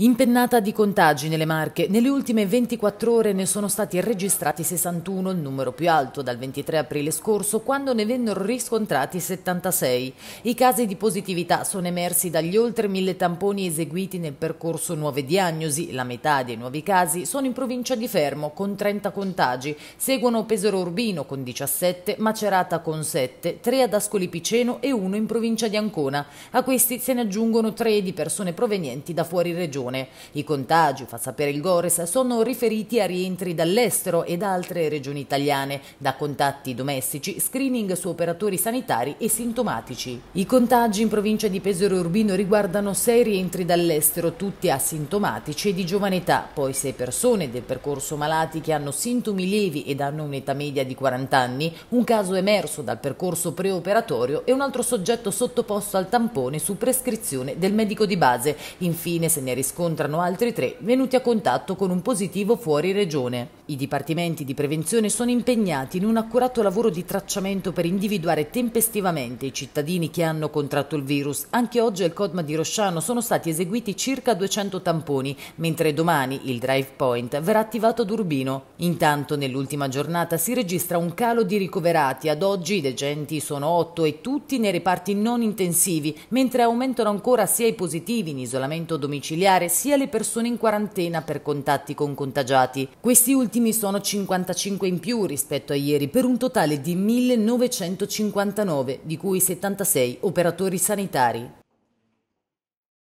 Impennata di contagi nelle Marche, nelle ultime 24 ore ne sono stati registrati 61, il numero più alto dal 23 aprile scorso, quando ne vennero riscontrati 76. I casi di positività sono emersi dagli oltre mille tamponi eseguiti nel percorso nuove diagnosi, la metà dei nuovi casi sono in provincia di Fermo con 30 contagi, seguono Pesaro Urbino con 17, Macerata con 7, 3 ad Ascoli Piceno e 1 in provincia di Ancona. A questi se ne aggiungono 3 di persone provenienti da fuori regione regione. I contagi, fa sapere il Gores, sono riferiti a rientri dall'estero e da altre regioni italiane, da contatti domestici, screening su operatori sanitari e sintomatici. I contagi in provincia di Pesaro Urbino riguardano sei rientri dall'estero, tutti asintomatici e di giovane età, poi sei persone del percorso malati che hanno sintomi lievi ed hanno un'età media di 40 anni, un caso emerso dal percorso preoperatorio e un altro soggetto sottoposto al tampone su prescrizione del medico di base. Infine se ne riscontra scontrano altri tre venuti a contatto con un positivo fuori regione. I dipartimenti di prevenzione sono impegnati in un accurato lavoro di tracciamento per individuare tempestivamente i cittadini che hanno contratto il virus. Anche oggi al Codma di Rosciano sono stati eseguiti circa 200 tamponi, mentre domani il drive point verrà attivato ad Urbino. Intanto nell'ultima giornata si registra un calo di ricoverati. Ad oggi i degenti sono 8 e tutti nei reparti non intensivi, mentre aumentano ancora sia i positivi in isolamento domiciliare sia le persone in quarantena per contatti con contagiati. Questi ultimi vittime sono 55 in più rispetto a ieri, per un totale di 1959, di cui 76 operatori sanitari.